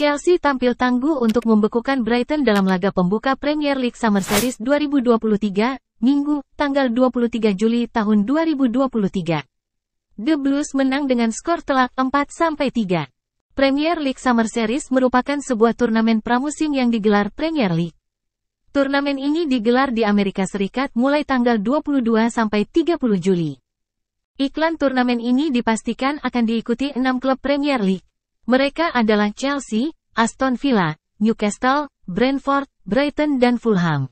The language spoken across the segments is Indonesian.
Chelsea tampil tangguh untuk membekukan Brighton dalam laga pembuka Premier League Summer Series 2023, Minggu, tanggal 23 Juli tahun 2023. The Blues menang dengan skor telak 4-3. Premier League Summer Series merupakan sebuah turnamen pramusim yang digelar Premier League. Turnamen ini digelar di Amerika Serikat mulai tanggal 22 sampai 30 Juli. Iklan turnamen ini dipastikan akan diikuti 6 klub Premier League. Mereka adalah Chelsea, Aston Villa, Newcastle, Brentford, Brighton dan Fulham.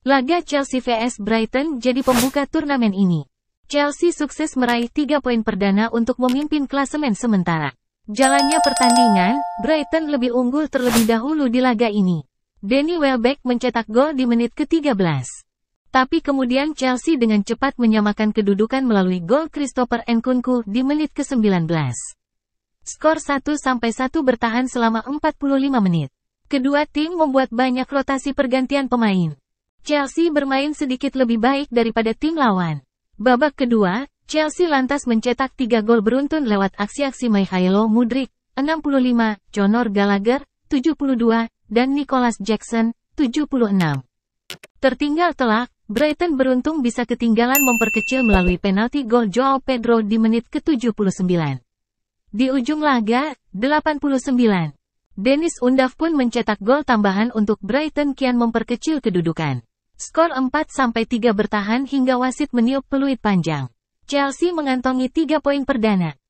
Laga Chelsea vs Brighton jadi pembuka turnamen ini. Chelsea sukses meraih 3 poin perdana untuk memimpin klasemen sementara. Jalannya pertandingan, Brighton lebih unggul terlebih dahulu di laga ini. Danny Welbeck mencetak gol di menit ke-13. Tapi kemudian Chelsea dengan cepat menyamakan kedudukan melalui gol Christopher Nkunku di menit ke-19. Skor 1-1 bertahan selama 45 menit. Kedua tim membuat banyak rotasi pergantian pemain. Chelsea bermain sedikit lebih baik daripada tim lawan. Babak kedua, Chelsea lantas mencetak 3 gol beruntun lewat aksi-aksi Mihailo Mudrik, 65, Conor Gallagher, 72, dan Nicholas Jackson, 76. Tertinggal telak, Brighton beruntung bisa ketinggalan memperkecil melalui penalti gol Joao Pedro di menit ke-79. Di ujung laga, 89. Dennis Undaf pun mencetak gol tambahan untuk Brighton kian memperkecil kedudukan. Skor 4-3 bertahan hingga wasit meniup peluit panjang. Chelsea mengantongi 3 poin perdana.